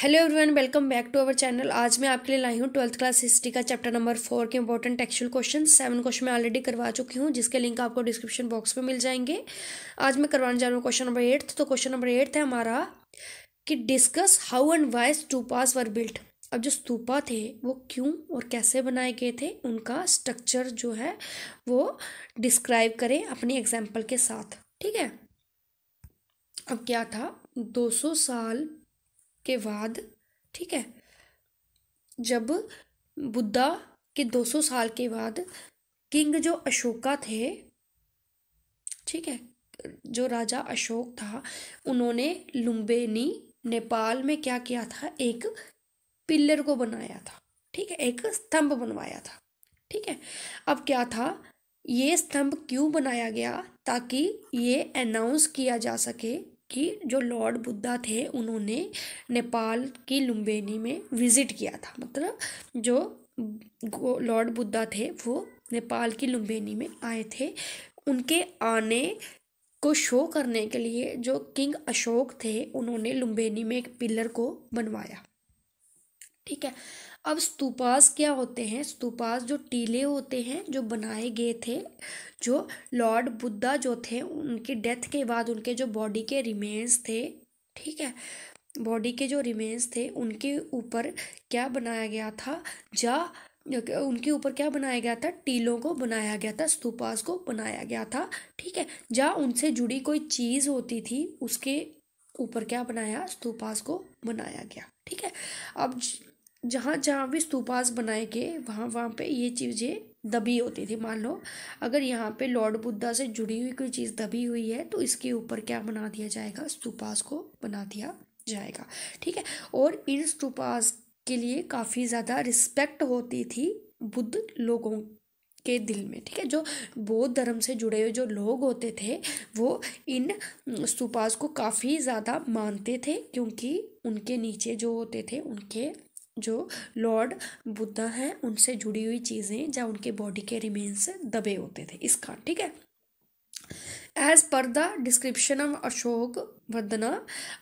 hello everyone welcome back to our channel आज मैं आपके लिए लाई हूँ ट्वेल्थ क्लास हिस्ट्री का चैप्टर नंबर फोर के important textual question seven question मैं ऑलरेडी करवा चुकी हूँ जिसके लिंक आपको डिस्क्रिप्शन बॉक्स में मिल जाएंगे आज मैं करवाने जा रहा हूँ क्वेश्चन नंबर एट्थ तो क्वेश्चन नंबर एट्थ है हमारा कि discuss how and why stupas were built अब जो स्तूपा थे वो क्यों और कैसे बनाए गए थे उनका स्ट्रक्चर जो है वो डिस्क्राइब करें अपनी एग्जाम्पल के साथ ठीक है अब क्या था सौ साल के बाद ठीक है जब बुद्धा के 200 साल के बाद किंग जो अशोका थे ठीक है जो राजा अशोक था उन्होंने लुम्बेनी नेपाल में क्या किया था एक पिल्लर को बनाया था ठीक है एक स्तंभ बनवाया था ठीक है अब क्या था ये स्तंभ क्यों बनाया गया ताकि ये अनाउंस किया जा सके कि जो लॉर्ड बुद्धा थे उन्होंने नेपाल की लुम्बेनी में विज़िट किया था मतलब जो लॉर्ड बुद्धा थे वो नेपाल की लुम्बेनी में आए थे उनके आने को शो करने के लिए जो किंग अशोक थे उन्होंने लुम्बेनी में एक पिलर को बनवाया ठीक है अब स्तूपास क्या होते हैं स्तूपास जो टीले होते हैं जो बनाए गए थे जो लॉर्ड बुद्धा जो थे उनकी डेथ के बाद उनके जो बॉडी के रिमेन्स थे ठीक है बॉडी के जो रिमेन्स थे उनके ऊपर क्या बनाया गया था जा उनके ऊपर क्या बनाया गया था टीलों को बनाया गया था स्तूपास को बनाया गया था ठीक है जहाँ उनसे जुड़ी कोई चीज़ होती थी उसके ऊपर क्या बनाया स्तूपास को बनाया गया ठीक है अब जहाँ जहाँ भी स्तूपास बनाए गए वहाँ वहाँ पे ये चीज़ें दबी होती थी मान लो अगर यहाँ पे लॉर्ड बुद्धा से जुड़ी हुई कोई चीज़ दबी हुई है तो इसके ऊपर क्या बना दिया जाएगा स्तूपास को बना दिया जाएगा ठीक है और इन स्तूपास के लिए काफ़ी ज़्यादा रिस्पेक्ट होती थी बुद्ध लोगों के दिल में ठीक है जो बौद्ध धर्म से जुड़े हुए जो लोग होते थे वो इन स्तूपास को काफ़ी ज़्यादा मानते थे क्योंकि उनके नीचे जो होते थे उनके जो लॉर्ड बुद्धा हैं उनसे जुड़ी हुई चीज़ें या उनके बॉडी के रिमेन्स दबे होते थे इसका ठीक है as per the description of Ashok Vardhana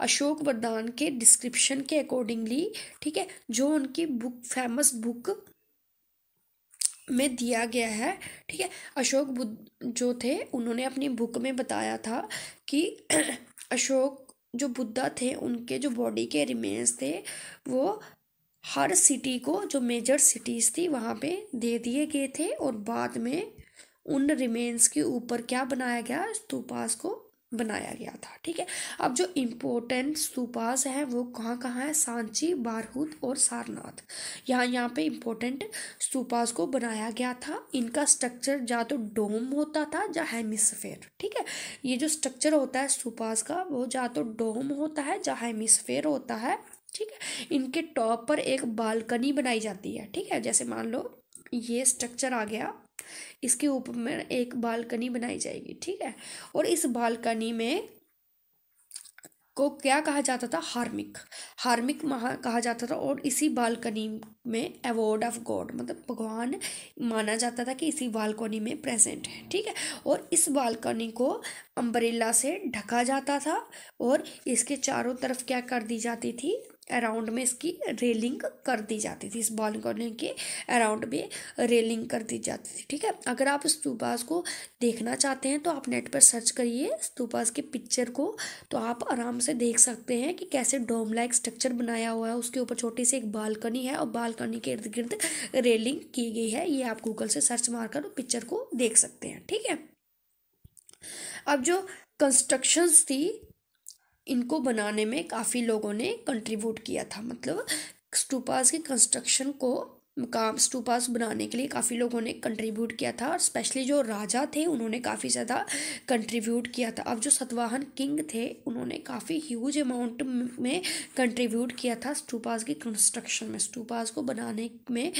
Ashok Vardhan के डिस्क्रिप्शन के अकॉर्डिंगली ठीक है जो उनकी बुक फेमस बुक में दिया गया है ठीक है अशोक बुद्ध जो थे उन्होंने अपनी बुक में बताया था कि अशोक जो बुद्धा थे उनके जो बॉडी के रिमेन्स थे वो हर सिटी को जो मेजर सिटीज़ थी वहाँ पे दे दिए गए थे और बाद में उन रिमेन्स के ऊपर क्या बनाया गया स्तूपास को बनाया गया था ठीक है अब जो इम्पोर्टेंट स्तूपास हैं वो कहाँ कहाँ हैं सांची बारहूद और सारनाथ यहाँ यहाँ पे इम्पोर्टेंट स्तूपास को बनाया गया था इनका स्ट्रक्चर या तो डोम होता था या हेमिसफेयर ठीक है ये जो स्ट्रक्चर होता है स्तूपास का वो या तो डोम होता है या हेमिसफेयर होता है ठीक है इनके टॉप पर एक बालकनी बनाई जाती है ठीक है जैसे मान लो ये स्ट्रक्चर आ गया इसके ऊपर में एक बालकनी बनाई जाएगी ठीक है और इस बालकनी में को क्या कहा जाता था हार्मिक हार्मिक महा कहा जाता था और इसी बालकनी में अवॉर्ड ऑफ गॉड मतलब भगवान माना जाता था कि इसी बालकनी में प्रेजेंट है ठीक है और इस बालकनी को अम्बरेला से ढका जाता था और इसके चारों तरफ क्या कर दी जाती थी अराउंड में इसकी रेलिंग कर दी जाती थी इस बॉल कॉर्नर के अराउंड में रेलिंग कर दी जाती थी ठीक है अगर आप स्तूपास को देखना चाहते हैं तो आप नेट पर सर्च करिए स्तूपास के पिक्चर को तो आप आराम से देख सकते हैं कि कैसे डोम लाइक स्ट्रक्चर बनाया हुआ है उसके ऊपर छोटी सी एक बालकनी है और बालकनी के इर्द गिर्द रेलिंग की गई है ये आप गूगल से सर्च मारकर पिक्चर को देख सकते हैं ठीक है अब जो कंस्ट्रक्शंस थी इनको बनाने में काफ़ी लोगों ने कंट्रीब्यूट किया था मतलब स्टूपास के कंस्ट्रक्शन को काम स्टूपास बनाने के लिए काफ़ी लोगों ने कंट्रीब्यूट किया था और स्पेशली जो राजा थे उन्होंने काफ़ी ज़्यादा कंट्रीब्यूट किया था अब जो सतवाहन किंग थे उन्होंने काफ़ी ह्यूज अमाउंट में कंट्रीब्यूट किया था स्टूपास के कंस्ट्रक्शन में स्टूपास को बनाने में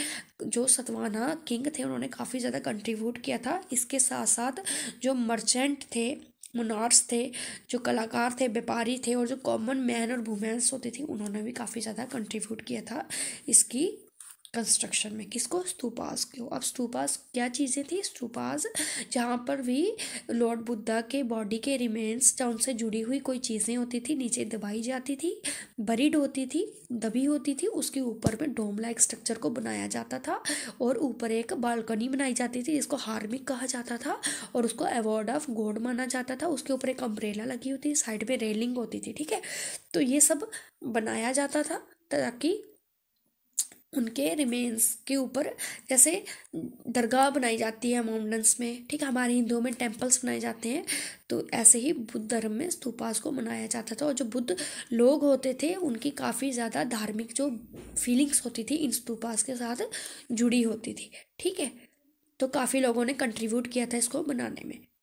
जो सतवाहना किंग थे उन्होंने काफ़ी ज़्यादा कंट्रीब्यूट किया था इसके साथ साथ जो मर्चेंट थे मुनार्स थे जो कलाकार थे व्यापारी थे और जो कॉमन मैन और वुमेन्स होती थी उन्होंने भी काफ़ी ज़्यादा कंट्रीब्यूट किया था इसकी कंस्ट्रक्शन में किसको स्तूपास को अब स्तूपास क्या चीज़ें थी स्तूपास जहाँ पर भी लॉर्ड बुद्धा के बॉडी के रिमेन्स या उनसे जुड़ी हुई कोई चीज़ें होती थी नीचे दबाई जाती थी बरीड होती थी दबी होती थी उसके ऊपर में डोम लाइक स्ट्रक्चर को बनाया जाता था और ऊपर एक बालकनी बनाई जाती थी जिसको हार्मिक कहा जाता था और उसको अवार्ड ऑफ गोड माना जाता था उसके ऊपर एक अम्ब्रेला लगी होती थी साइड में रेलिंग होती थी ठीक है तो ये सब बनाया जाता था ताकि उनके रिमेन्स के ऊपर जैसे दरगाह बनाई जाती है माउंटेन्स में ठीक है हमारे हिंदुओं में टेम्पल्स बनाए जाते हैं तो ऐसे ही बुद्ध धर्म में स्तूपास को मनाया जाता था और जो बुद्ध लोग होते थे उनकी काफ़ी ज़्यादा धार्मिक जो फीलिंग्स होती थी इन स्तूपास के साथ जुड़ी होती थी ठीक है तो काफ़ी लोगों ने कंट्रीब्यूट किया था इसको बनाने में